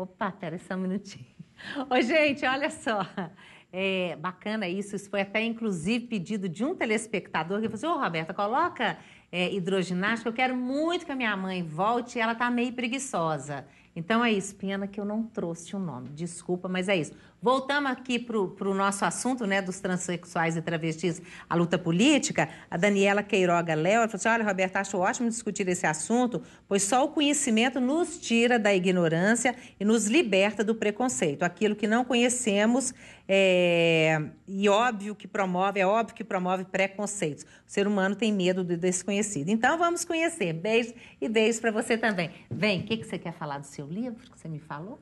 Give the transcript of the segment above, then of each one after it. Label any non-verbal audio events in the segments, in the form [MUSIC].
Opa, pera só um minutinho. [LAUGHS] Ô, gente, olha só. É bacana isso. Isso foi até inclusive pedido de um telespectador que falou assim: Ô, Roberta, coloca é, hidroginástica. Eu quero muito que a minha mãe volte. Ela tá meio preguiçosa. Então é isso. Pena que eu não trouxe o nome. Desculpa, mas é isso. Voltamos aqui para o nosso assunto né, dos transexuais e travestis, a luta política. A Daniela Queiroga Léo falou assim: olha, Roberto, acho ótimo discutir esse assunto, pois só o conhecimento nos tira da ignorância e nos liberta do preconceito. Aquilo que não conhecemos é, e óbvio que promove, é óbvio que promove preconceitos. O ser humano tem medo do desconhecido. Então vamos conhecer. Beijo e beijo para você também. Vem, o que, que você quer falar do seu livro que você me falou?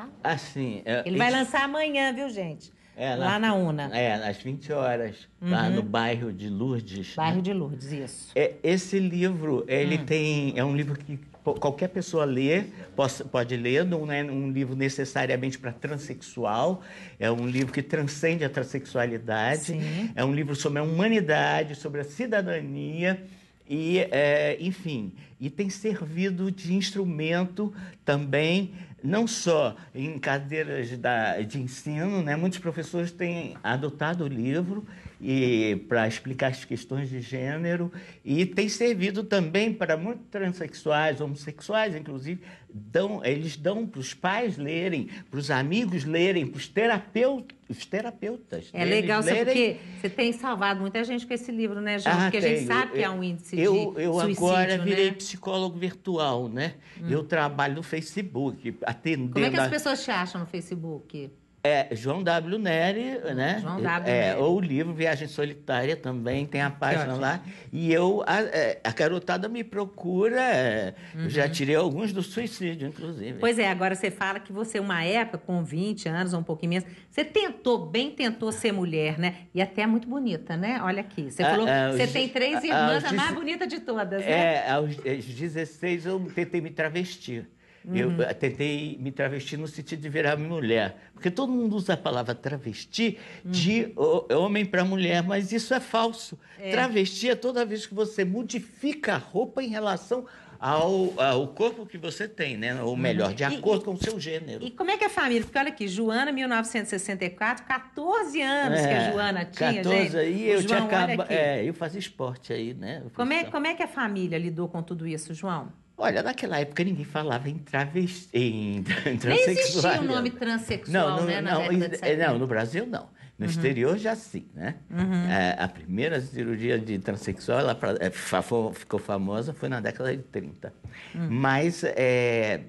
tá? Assim. É, Ele vai isso... lançar amanhã, viu, gente? É, lá, lá, na UNA. É, às 20 horas, uhum. lá no bairro de Lourdes. Né? Bairro né? de Lourdes, isso. É, esse livro, ele hum. tem. É um livro que qualquer pessoa lê, pode, pode ler, não é um livro necessariamente para transexual, é um livro que transcende a transexualidade, Sim. é um livro sobre a humanidade, sobre a cidadania. E, é, enfim, e tem servido de instrumento também não só em cadeiras da, de ensino, né? muitos professores têm adotado o livro para explicar as questões de gênero e tem servido também para muitos transexuais, homossexuais, inclusive, dão, eles dão para os pais lerem, para os amigos lerem, para os terapeutas os terapeutas. É legal, lerem... porque você tem salvado muita gente com esse livro, né, Jorge? Ah, porque tenho. a gente sabe que há é um índice eu, de Eu suicídio, agora virei né? psicólogo virtual, né? Hum. Eu trabalho no Facebook, atendendo... Como é que as pessoas te acham no Facebook? É, João W. Neri, né? João W. É, Ou o livro Viagem Solitária também tem a página lá. E eu, a, é, a garotada me procura, é, uhum. já tirei alguns do suicídio, inclusive. Pois é, agora você fala que você, uma época, com 20 anos ou um pouquinho menos, você tentou, bem tentou ser mulher, né? E até é muito bonita, né? Olha aqui, você falou, ah, você tem três irmãs, a mais bonita de todas, né? É, aos, aos 16 eu tentei me travestir. Uhum. Eu tentei me travestir no sentido de virar mulher, porque todo mundo usa a palavra travesti uhum. de homem para mulher, mas isso é falso. É. Travesti é toda vez que você modifica a roupa em relação ao, ao corpo que você tem, né? Ou uhum. melhor, de acordo e, com o seu gênero. E como é que é a família? Porque olha aqui, Joana, 1964, 14 anos é, que a é, Joana tinha, 14, gente. E eu, tinha é, eu fazia esporte aí, né? Como é, como é que a família lidou com tudo isso, João? Olha, naquela época ninguém falava em travesti, em, [LAUGHS] transexual. Nem existia o nome transexual, não, no, né? Não, é, não, no Brasil não. No uhum. exterior já sim, né? Uhum. É, a primeira cirurgia de transexual, ela é, ficou famosa, foi na década de 30. Uhum. Mas é,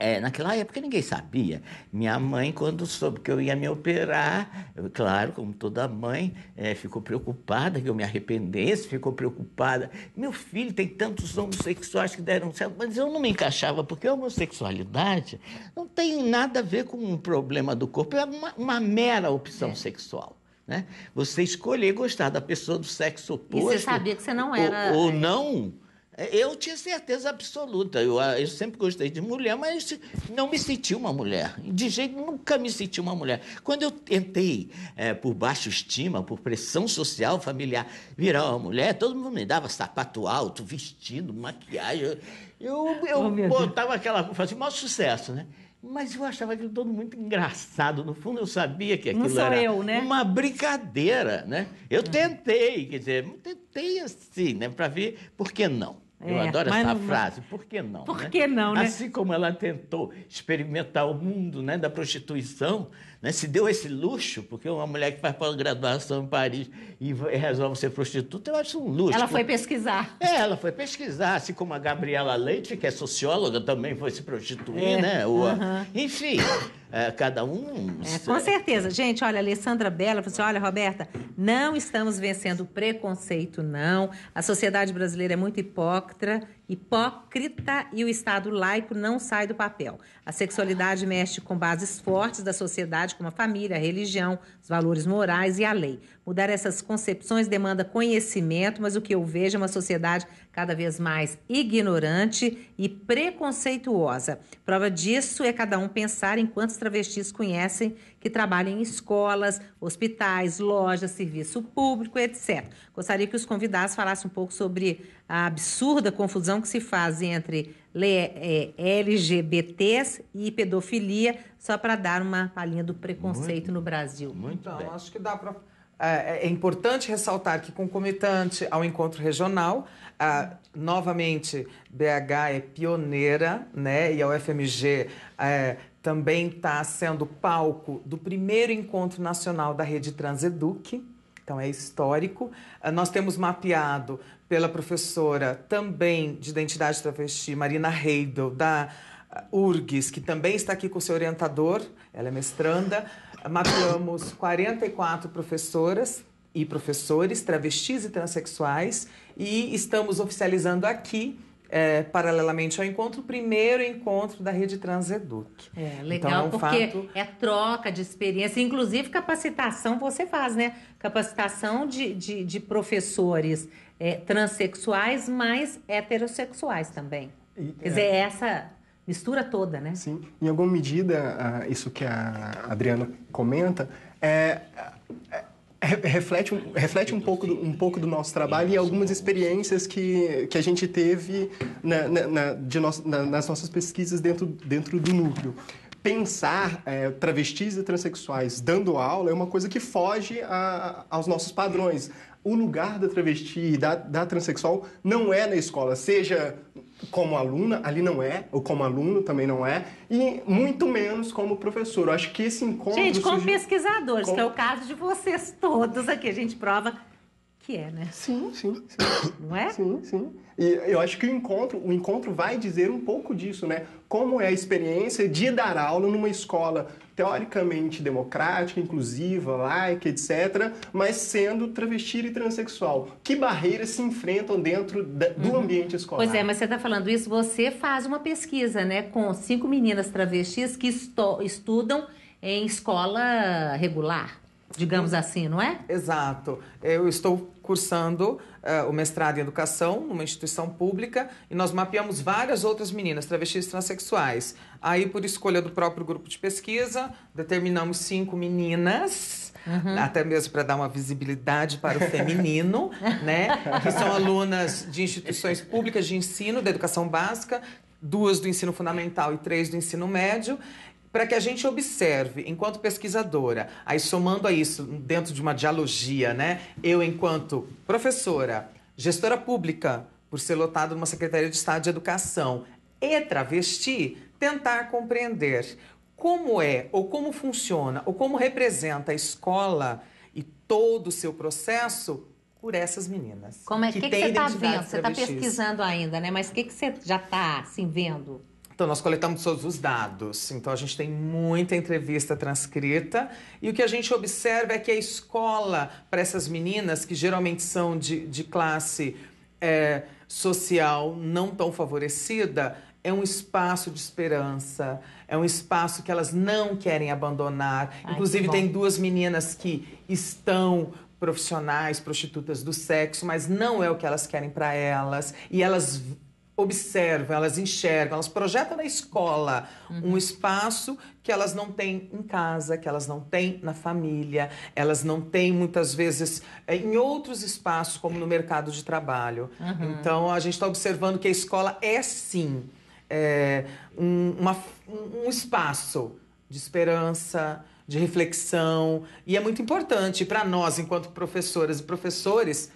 é, naquela época ninguém sabia. Minha mãe, quando soube que eu ia me operar, eu, claro, como toda mãe, é, ficou preocupada que eu me arrependesse, ficou preocupada. Meu filho tem tantos homossexuais que deram certo, mas eu não me encaixava, porque a homossexualidade não tem nada a ver com um problema do corpo, é uma, uma mera opção é. sexual. Né? Você escolher gostar da pessoa do sexo oposto. E você sabia que você não era. ou, ou é. não eu tinha certeza absoluta. Eu, ah, eu sempre gostei de mulher, mas não me senti uma mulher. De jeito nunca me senti uma mulher. Quando eu tentei, é, por baixa estima, por pressão social, familiar, virar uma mulher, todo mundo me dava sapato alto, vestido, maquiagem. Eu, eu oh, botava aquela. fazia o maior sucesso, né? Mas eu achava aquilo todo muito engraçado. No fundo, eu sabia que aquilo era eu, né? uma brincadeira, né? Eu tentei, quer dizer, tentei assim, né? Para ver por que não. Eu é, adoro essa não... frase. Por que não? Por né? que não, né? Assim como ela tentou experimentar o mundo né, da prostituição, né? Se deu esse luxo, porque uma mulher que faz pós-graduação em Paris e resolve ser prostituta, eu acho um luxo. Ela foi pesquisar. É, ela foi pesquisar, assim como a Gabriela Leite, que é socióloga, também foi se prostituir, é. né? Ou, Enfim, é, cada um... É, com certeza. Gente, olha, Alessandra Bela falou assim, olha, Roberta, não estamos vencendo o preconceito, não. A sociedade brasileira é muito hipócrita, hipócrita e o Estado laico não sai do papel. A sexualidade mexe com bases fortes da sociedade sociedade, como a família, a religião, os valores morais e a lei. Mudar essas concepções demanda conhecimento, mas o que eu vejo é uma sociedade cada vez mais ignorante e preconceituosa. Prova disso é cada um pensar em quantos travestis conhecem que trabalham em escolas, hospitais, lojas, serviço público, etc. Gostaria que os convidados falassem um pouco sobre a absurda confusão que se faz entre LGBTs eh, e pedofilia, só para dar uma palhinha do preconceito muito, no Brasil. Muito então, bem. acho que dá para é, é, é importante ressaltar que, concomitante ao encontro regional, novamente, BH é pioneira, né? E a UFMG é, também está sendo palco do primeiro encontro nacional da rede Transeduc, então é histórico. nós temos mapeado pela professora também de identidade travesti, Marina Heidel, da URGS, que também está aqui com o seu orientador, ela é mestranda. Mapeamos 44 professoras e professores travestis e transexuais e estamos oficializando aqui é, paralelamente ao encontro, o primeiro encontro da Rede Transeduc. É, legal, então, é um porque fato... é troca de experiência, inclusive capacitação você faz, né? Capacitação de, de, de professores é, transexuais, mas heterossexuais também. E, Quer dizer, é. essa mistura toda, né? Sim. Em alguma medida, ah, isso que a Adriana comenta, é, é, é, reflete, um, reflete um, pouco do, um pouco do nosso trabalho e algumas experiências que, que a gente teve na, na, na de na, nas nossas pesquisas dentro, dentro do núcleo. Pensar é, travestis e transexuais dando aula é uma coisa que foge a, aos nossos padrões. O lugar da travesti e da, da transexual não é na escola, seja como aluna, ali não é, ou como aluno também não é, e muito menos como professor. Eu acho que esse encontro. Gente, como pesquisadores, que é o caso de vocês todos aqui, a gente prova que é, né? Sim, sim, sim. Não é? Sim, sim. E eu acho que o encontro, o encontro vai dizer um pouco disso, né? Como é a experiência de dar aula numa escola teoricamente democrática, inclusiva, laica, etc., mas sendo travesti e transexual. Que barreiras se enfrentam dentro da, do uhum. ambiente escolar? Pois é, mas você está falando isso, você faz uma pesquisa né, com cinco meninas travestis que estudam em escola regular digamos assim, não é? Exato. Eu estou cursando uh, o mestrado em educação numa instituição pública e nós mapeamos várias outras meninas travestis transexuais. Aí, por escolha do próprio grupo de pesquisa, determinamos cinco meninas. Uhum. Até mesmo para dar uma visibilidade para o feminino, [LAUGHS] né? Que são alunas de instituições públicas de ensino, da educação básica, duas do ensino fundamental e três do ensino médio para que a gente observe, enquanto pesquisadora, aí somando a isso dentro de uma dialogia, né? Eu, enquanto professora, gestora pública, por ser lotado numa Secretaria de Estado de Educação, e travesti, tentar compreender como é, ou como funciona, ou como representa a escola e todo o seu processo por essas meninas. Como é que, que, que você está vendo? Você tá está pesquisando ainda, né? Mas o que, que você já está assim, vendo? Então, nós coletamos todos os dados. Então, a gente tem muita entrevista transcrita. E o que a gente observa é que a escola, para essas meninas, que geralmente são de, de classe é, social não tão favorecida, é um espaço de esperança, é um espaço que elas não querem abandonar. Ai, Inclusive, tem duas meninas que estão profissionais, prostitutas do sexo, mas não é o que elas querem para elas. E elas observam, elas enxergam, elas projetam na escola uhum. um espaço que elas não têm em casa, que elas não têm na família, elas não têm muitas vezes eh, em outros espaços, como no mercado de trabalho. Uhum. Então, a gente está observando que a escola é sim é, um, uma, um espaço de esperança, de reflexão, e é muito importante para nós, enquanto professoras e professores,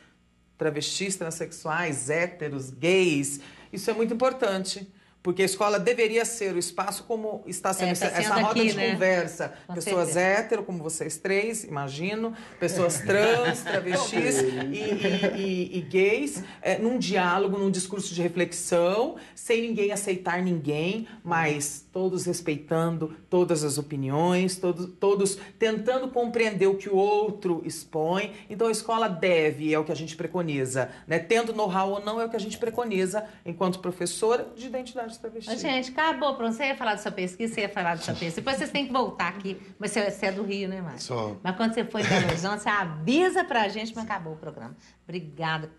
travestis, transexuais, héteros, gays isso é muito importante. Porque a escola deveria ser o espaço como está sendo, é, tá essa roda aqui, de né? conversa. Com pessoas certeza. hétero, como vocês três, imagino, pessoas trans, [LAUGHS] travestis e, e, e, e, gays, é, num diálogo, num discurso de reflexão, sem ninguém aceitar ninguém, mas todos respeitando todas as opiniões, todos, todos tentando compreender o que o outro expõe. Então a escola deve, é o que a gente preconiza, né? Tendo know-how ou não, é o que a gente preconiza enquanto professora de identidade Gente, acabou, pronto. Você ia falar da sua pesquisa, você ia falar de sua pesquisa. Depois vocês têm que voltar aqui. Mas você, você é do Rio, né, Márcio? Mas quando você foi em Belo Horizonte, você avisa pra gente, mas acabou o programa. Obrigada.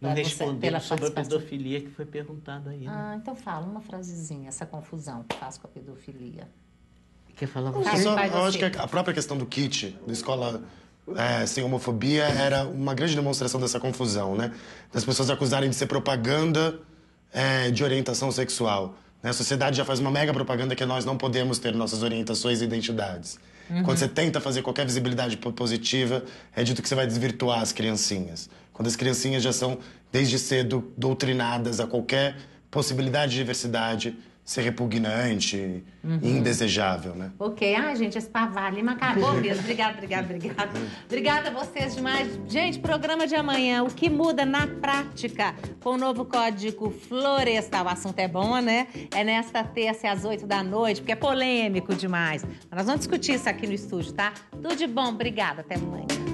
Não respondeu sobre a pedofilia que foi perguntada aí. Né? Ah, então fala uma frasezinha, essa confusão que faz com a pedofilia. Quer falar você? Eu, só, eu acho assim. que a própria questão do kit, da escola é, sem homofobia, era uma grande demonstração dessa confusão, né? Das pessoas acusarem de ser propaganda é, de orientação sexual. Né? A sociedade já faz uma mega propaganda que nós não podemos ter nossas orientações e identidades. Uhum. Quando você tenta fazer qualquer visibilidade positiva, é dito que você vai desvirtuar as criancinhas. Quando as criancinhas já são, desde cedo, doutrinadas a qualquer possibilidade de diversidade, ser repugnante, uhum. indesejável, né? Ok. Ai, gente, esse pavalima acabou mesmo. [LAUGHS] Obrigada, obrigada, obrigada. Obrigada a vocês demais. Gente, programa de amanhã, o que muda na prática com o novo Código Florestal. O assunto é bom, né? É nesta terça às oito da noite, porque é polêmico demais. Mas nós vamos discutir isso aqui no estúdio, tá? Tudo de bom. Obrigada. Até amanhã.